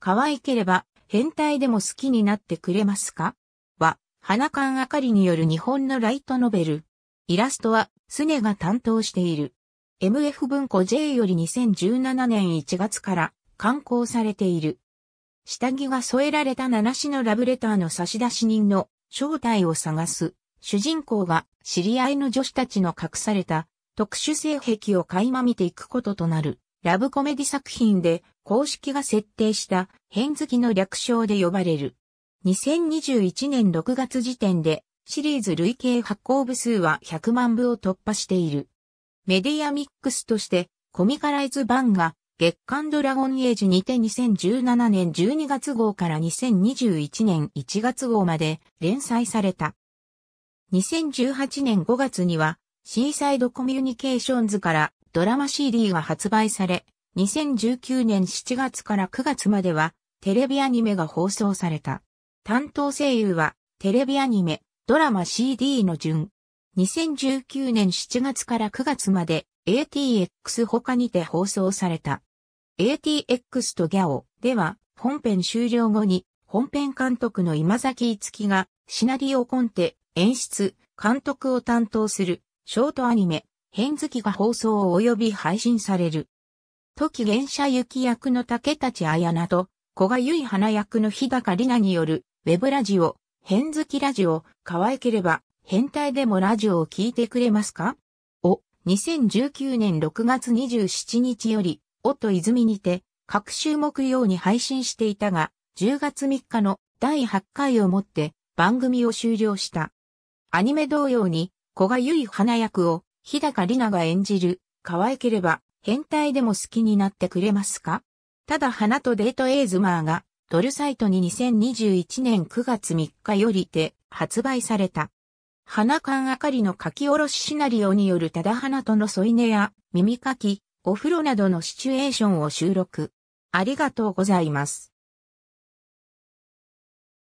可愛ければ変態でも好きになってくれますかは、花缶あかりによる日本のライトノベル。イラストは、スネが担当している。MF 文庫 J より2017年1月から刊行されている。下着が添えられた七種のラブレターの差出人の正体を探す主人公が知り合いの女子たちの隠された特殊性癖を垣間見ていくこととなる。ラブコメディ作品で公式が設定した変好きの略称で呼ばれる。2021年6月時点でシリーズ累計発行部数は100万部を突破している。メディアミックスとしてコミカライズ版が月刊ドラゴンエイジにて2017年12月号から2021年1月号まで連載された。2018年5月にはシーサイドコミュニケーションズからドラマ CD が発売され、2019年7月から9月までは、テレビアニメが放送された。担当声優は、テレビアニメ、ドラマ CD の順。2019年7月から9月まで、ATX 他にて放送された。ATX とギャオでは、本編終了後に、本編監督の今崎樹が、シナリオコンテ、演出、監督を担当する、ショートアニメ、変月が放送及び配信される。時原社雪役の竹立彩菜と、小賀衣花役の日高里奈による、ウェブラジオ、変月ラジオ、可愛ければ、変態でもラジオを聞いてくれますかお、2019年6月27日より、おと泉にて、各週木曜に配信していたが、10月3日の第8回をもって、番組を終了した。アニメ同様に、小賀衣花役を、日高里奈が演じる、可愛ければ、変態でも好きになってくれますかただ花とデートエイズマーが、ドルサイトに2021年9月3日よりて発売された。花館あかりの書き下ろしシナリオによるただ花との添い寝や耳かき、お風呂などのシチュエーションを収録。ありがとうございます。